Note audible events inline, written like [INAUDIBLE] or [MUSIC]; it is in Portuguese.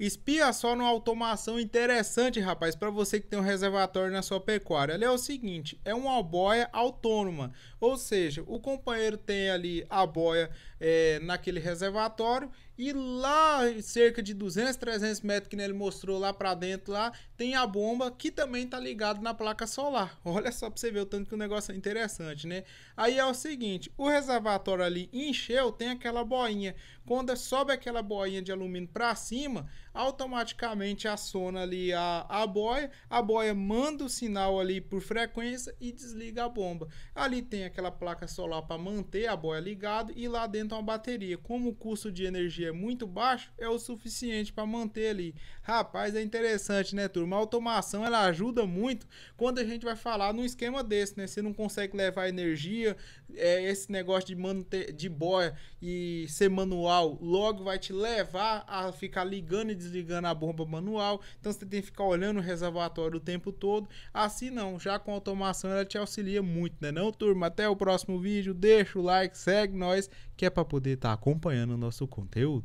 Espia só numa automação interessante, rapaz, para você que tem um reservatório na sua pecuária. Ali é o seguinte, é uma boia autônoma, ou seja, o companheiro tem ali a boia é, naquele reservatório e lá, cerca de 200, 300 metros que ele mostrou lá para dentro, lá tem a bomba que também tá ligado na placa solar. [LAUGHS] Olha só para você ver o tanto que o negócio é interessante, né? Aí é o seguinte, o reservatório ali encheu, tem aquela boinha. Quando sobe aquela boinha de alumínio para cima, automaticamente aciona ali a, a boia, a boia manda o sinal ali por frequência e desliga a bomba. Ali tem aquela placa solar para manter a boia ligada e lá dentro uma bateria. Como o custo de energia é muito baixo, é o suficiente para manter ali. Rapaz, é interessante, né, turma? A automação ela ajuda muito quando a gente vai falar num esquema desse, né? Você não consegue levar energia, é, esse negócio de, manter, de boia e ser manual logo vai te levar a ficar ligando e desligando a bomba manual, então você tem que ficar olhando o reservatório o tempo todo. Assim não, já com automação ela te auxilia muito, né não, turma? Até o próximo vídeo, deixa o like, segue nós, que é para poder estar tá acompanhando o nosso conteúdo.